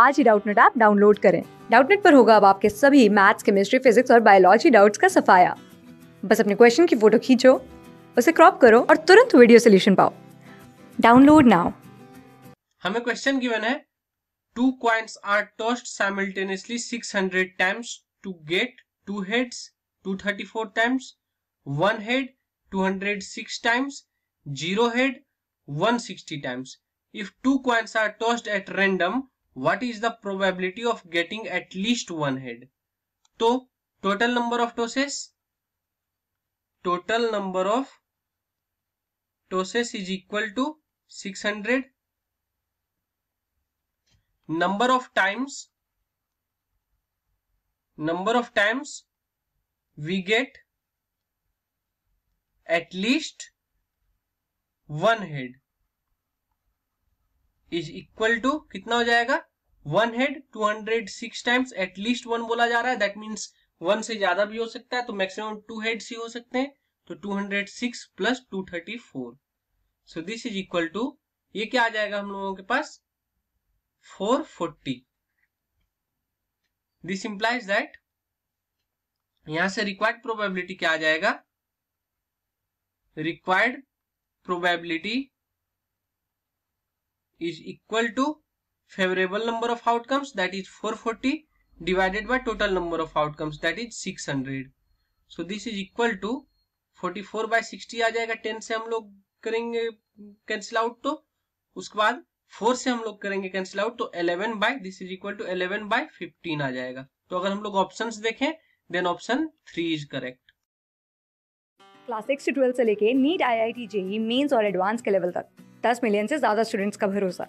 आज ही Doubtnut app download करें डाउटनेट पर होगा अब आपके सभी मैथ्स केमिस्ट्री फिजिक्स और बायोलॉजी डाउट्स का सफाया बस अपने क्वेश्चन की फोटो खींचो उसे क्रॉप करो और तुरंत वीडियो सोल्यूशन पाओ डाउनलोड नाउ हमें क्वेश्चन गिवन है two coins are tossed simultaneously 600 times to get two heads 234 times, one head 206 times, zero head 160 times if two coins are tossed at random, what is the probability of getting at least one head तो total number of tosses total number of tosses is equal to 600 number of times number of times we get at least one head is equal to कितना हो जाएगा one head two hundred six times at least one बोला जा रहा है that means one से ज्यादा भी हो सकता है तो मैक्सिमम टू हेड ही हो सकते हैं तो two hundred six plus two thirty four so this is equal to ये क्या आ जाएगा हम लोगों के पास four forty this implies that यहां से रिक्वायर्ड प्रोबेबिलिटी क्या आ जाएगा required probability is equal to favorable number of outcomes that is 440 divided by total number of outcomes that is 600 so this is equal to 44 by 60 आ जाएगा 10 से हम लोग करेंगे कैंसिल आउट तो उसके बाद 4 से हम लोग करेंगे कैंसिल आउट तो 11 by this is equal to 11 by 15 आ जाएगा तो अगर हम लोग ऑप्शंस देखें then option three is correct class six से ट्वेल्थ से लेके NEET I I T J mains और एडवांस के लेवल तक 10 मिलियन से ज्यादा स्टूडेंट्स का भरोसा